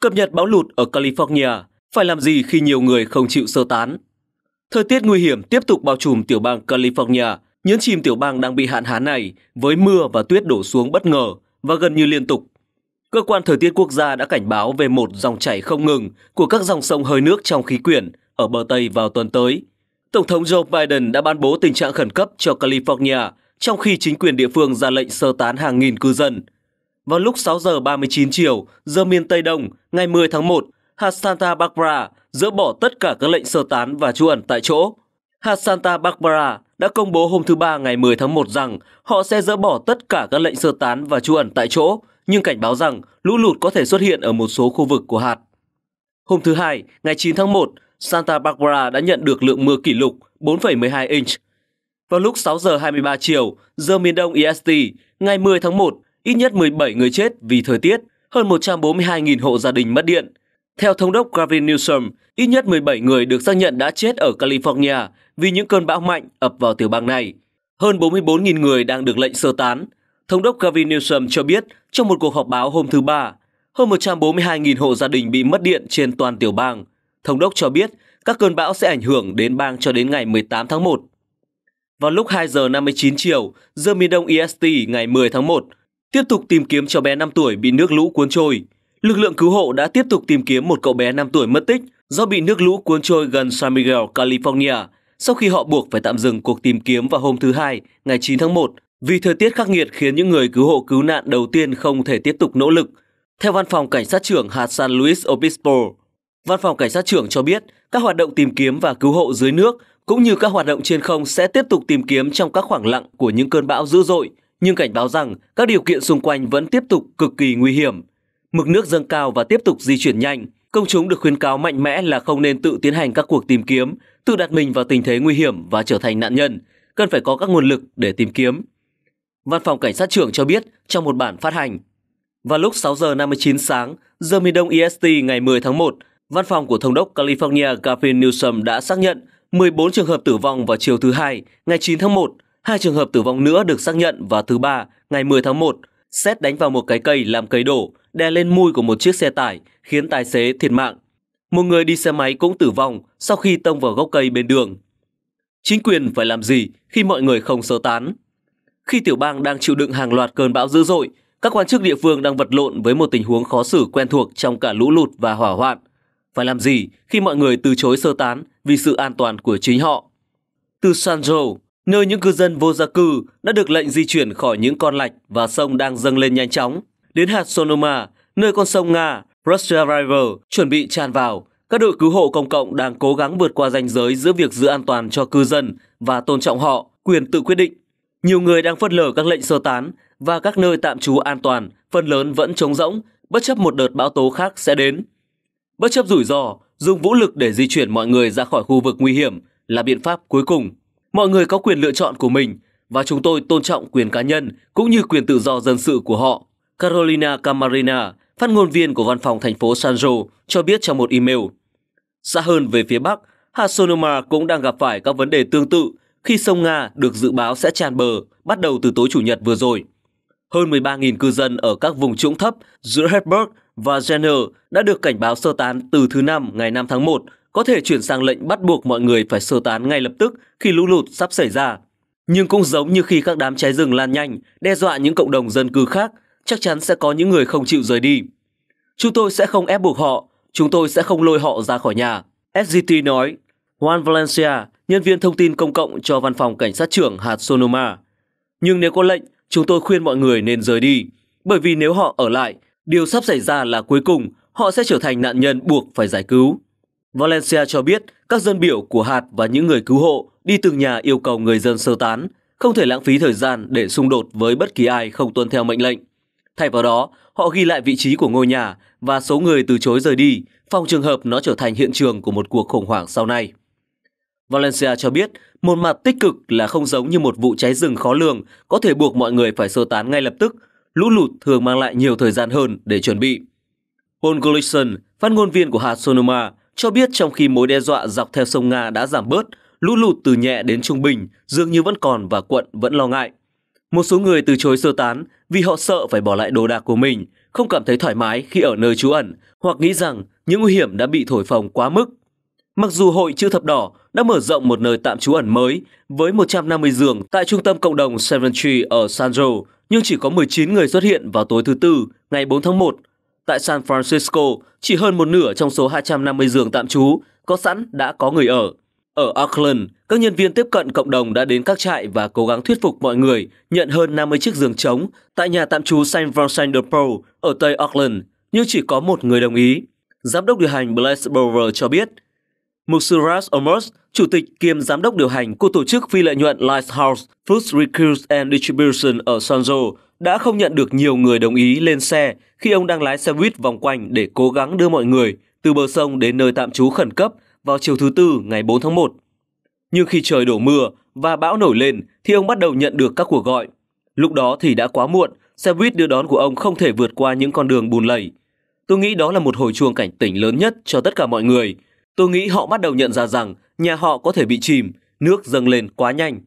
Cập nhật bão lụt ở California, phải làm gì khi nhiều người không chịu sơ tán? Thời tiết nguy hiểm tiếp tục bao trùm tiểu bang California, nhấn chìm tiểu bang đang bị hạn hán này với mưa và tuyết đổ xuống bất ngờ và gần như liên tục. Cơ quan thời tiết quốc gia đã cảnh báo về một dòng chảy không ngừng của các dòng sông hơi nước trong khí quyển ở bờ Tây vào tuần tới. Tổng thống Joe Biden đã ban bố tình trạng khẩn cấp cho California, trong khi chính quyền địa phương ra lệnh sơ tán hàng nghìn cư dân – vào lúc 6 giờ 39 chiều, giờ miền Tây Đông, ngày 10 tháng 1, hạt Santa Barbara dỡ bỏ tất cả các lệnh sơ tán và trú ẩn tại chỗ. Hạt Santa Barbara đã công bố hôm thứ Ba ngày 10 tháng 1 rằng họ sẽ dỡ bỏ tất cả các lệnh sơ tán và trú ẩn tại chỗ, nhưng cảnh báo rằng lũ lụt có thể xuất hiện ở một số khu vực của hạt. Hôm thứ Hai, ngày 9 tháng 1, Santa Barbara đã nhận được lượng mưa kỷ lục 4,12 inch. Vào lúc 6 giờ 23 chiều, giờ miền đông EST, ngày 10 tháng 1, ít nhất 17 người chết vì thời tiết, hơn 142.000 hộ gia đình mất điện. Theo thống đốc Gavin Newsom, ít nhất 17 người được xác nhận đã chết ở California vì những cơn bão mạnh ập vào tiểu bang này. Hơn 44.000 người đang được lệnh sơ tán. Thống đốc Gavin Newsom cho biết trong một cuộc họp báo hôm thứ Ba, hơn 142.000 hộ gia đình bị mất điện trên toàn tiểu bang. Thống đốc cho biết các cơn bão sẽ ảnh hưởng đến bang cho đến ngày 18 tháng 1. Vào lúc 2 giờ 59 chiều, giờ miền đông EST ngày 10 tháng 1, Tiếp tục tìm kiếm cháu bé 5 tuổi bị nước lũ cuốn trôi. Lực lượng cứu hộ đã tiếp tục tìm kiếm một cậu bé 5 tuổi mất tích do bị nước lũ cuốn trôi gần San Miguel, California sau khi họ buộc phải tạm dừng cuộc tìm kiếm vào hôm thứ Hai, ngày 9 tháng 1 vì thời tiết khắc nghiệt khiến những người cứu hộ cứu nạn đầu tiên không thể tiếp tục nỗ lực. Theo Văn phòng Cảnh sát trưởng hạt San Luis Obispo, Văn phòng Cảnh sát trưởng cho biết các hoạt động tìm kiếm và cứu hộ dưới nước cũng như các hoạt động trên không sẽ tiếp tục tìm kiếm trong các khoảng lặng của những cơn bão dữ dội nhưng cảnh báo rằng các điều kiện xung quanh vẫn tiếp tục cực kỳ nguy hiểm. Mực nước dâng cao và tiếp tục di chuyển nhanh, công chúng được khuyến cáo mạnh mẽ là không nên tự tiến hành các cuộc tìm kiếm, tự đặt mình vào tình thế nguy hiểm và trở thành nạn nhân, cần phải có các nguồn lực để tìm kiếm. Văn phòng Cảnh sát trưởng cho biết trong một bản phát hành. Vào lúc 6 giờ 59 sáng, giờ miền đông EST ngày 10 tháng 1, văn phòng của Thống đốc California Gavin Newsom đã xác nhận 14 trường hợp tử vong vào chiều thứ Hai, ngày 9 tháng 1, Hai trường hợp tử vong nữa được xác nhận vào thứ ba, ngày 10 tháng 1, xét đánh vào một cái cây làm cây đổ, đè lên mui của một chiếc xe tải, khiến tài xế thiệt mạng. Một người đi xe máy cũng tử vong sau khi tông vào gốc cây bên đường. Chính quyền phải làm gì khi mọi người không sơ tán? Khi tiểu bang đang chịu đựng hàng loạt cơn bão dữ dội, các quan chức địa phương đang vật lộn với một tình huống khó xử quen thuộc trong cả lũ lụt và hỏa hoạn. Phải làm gì khi mọi người từ chối sơ tán vì sự an toàn của chính họ? Từ Sanjo, nơi những cư dân vô gia cư đã được lệnh di chuyển khỏi những con lạch và sông đang dâng lên nhanh chóng, đến hạt Sonoma, nơi con sông Nga Russia River chuẩn bị tràn vào. Các đội cứu hộ công cộng đang cố gắng vượt qua ranh giới giữa việc giữ an toàn cho cư dân và tôn trọng họ, quyền tự quyết định. Nhiều người đang phớt lờ các lệnh sơ tán và các nơi tạm trú an toàn, phần lớn vẫn trống rỗng, bất chấp một đợt bão tố khác sẽ đến. Bất chấp rủi ro, dùng vũ lực để di chuyển mọi người ra khỏi khu vực nguy hiểm là biện pháp cuối cùng. Mọi người có quyền lựa chọn của mình và chúng tôi tôn trọng quyền cá nhân cũng như quyền tự do dân sự của họ. Carolina Camarina, phát ngôn viên của văn phòng thành phố Sanjo, cho biết trong một email. Xa hơn về phía Bắc, hạt cũng đang gặp phải các vấn đề tương tự khi sông Nga được dự báo sẽ tràn bờ bắt đầu từ tối Chủ nhật vừa rồi. Hơn 13.000 cư dân ở các vùng trũng thấp giữa Hedberg và Jenner đã được cảnh báo sơ tán từ thứ Năm ngày 5 tháng 1 có thể chuyển sang lệnh bắt buộc mọi người phải sơ tán ngay lập tức khi lũ lụt sắp xảy ra. Nhưng cũng giống như khi các đám cháy rừng lan nhanh, đe dọa những cộng đồng dân cư khác, chắc chắn sẽ có những người không chịu rời đi. Chúng tôi sẽ không ép buộc họ, chúng tôi sẽ không lôi họ ra khỏi nhà. SGT nói, Juan Valencia, nhân viên thông tin công cộng cho văn phòng cảnh sát trưởng hạt Sonoma. Nhưng nếu có lệnh, chúng tôi khuyên mọi người nên rời đi. Bởi vì nếu họ ở lại, điều sắp xảy ra là cuối cùng họ sẽ trở thành nạn nhân buộc phải giải cứu. Valencia cho biết các dân biểu của hạt và những người cứu hộ đi từng nhà yêu cầu người dân sơ tán, không thể lãng phí thời gian để xung đột với bất kỳ ai không tuân theo mệnh lệnh. Thay vào đó, họ ghi lại vị trí của ngôi nhà và số người từ chối rời đi, phòng trường hợp nó trở thành hiện trường của một cuộc khủng hoảng sau này. Valencia cho biết, một mặt tích cực là không giống như một vụ cháy rừng khó lường có thể buộc mọi người phải sơ tán ngay lập tức, lũ lụt thường mang lại nhiều thời gian hơn để chuẩn bị. Paul Gleason, phát ngôn viên của hạt Sonoma, cho biết trong khi mối đe dọa dọc theo sông Nga đã giảm bớt, lũ lụt từ nhẹ đến trung bình dường như vẫn còn và quận vẫn lo ngại. Một số người từ chối sơ tán vì họ sợ phải bỏ lại đồ đạc của mình, không cảm thấy thoải mái khi ở nơi trú ẩn hoặc nghĩ rằng những nguy hiểm đã bị thổi phồng quá mức. Mặc dù Hội Chữ Thập Đỏ đã mở rộng một nơi tạm trú ẩn mới với 150 giường tại trung tâm cộng đồng Seven Tree ở Sanjo, nhưng chỉ có 19 người xuất hiện vào tối thứ Tư, ngày 4 tháng 1 tại San Francisco, chỉ hơn một nửa trong số 250 giường tạm trú có sẵn đã có người ở. Ở Auckland, các nhân viên tiếp cận cộng đồng đã đến các trại và cố gắng thuyết phục mọi người nhận hơn 50 chiếc giường trống tại nhà tạm trú San Vincent de Paul ở Tây Auckland, nhưng chỉ có một người đồng ý. Giám đốc điều hành Blaise Bower cho biết, Mục sư Omers, chủ tịch kiêm giám đốc điều hành của tổ chức phi lợi nhuận Lighthouse Food Recruits and Distribution ở Sanjo, đã không nhận được nhiều người đồng ý lên xe khi ông đang lái xe buýt vòng quanh để cố gắng đưa mọi người từ bờ sông đến nơi tạm trú khẩn cấp vào chiều thứ tư ngày 4 tháng 1. Nhưng khi trời đổ mưa và bão nổi lên thì ông bắt đầu nhận được các cuộc gọi. Lúc đó thì đã quá muộn, xe buýt đưa đón của ông không thể vượt qua những con đường bùn lầy. Tôi nghĩ đó là một hồi chuông cảnh tỉnh lớn nhất cho tất cả mọi người. Tôi nghĩ họ bắt đầu nhận ra rằng nhà họ có thể bị chìm, nước dâng lên quá nhanh.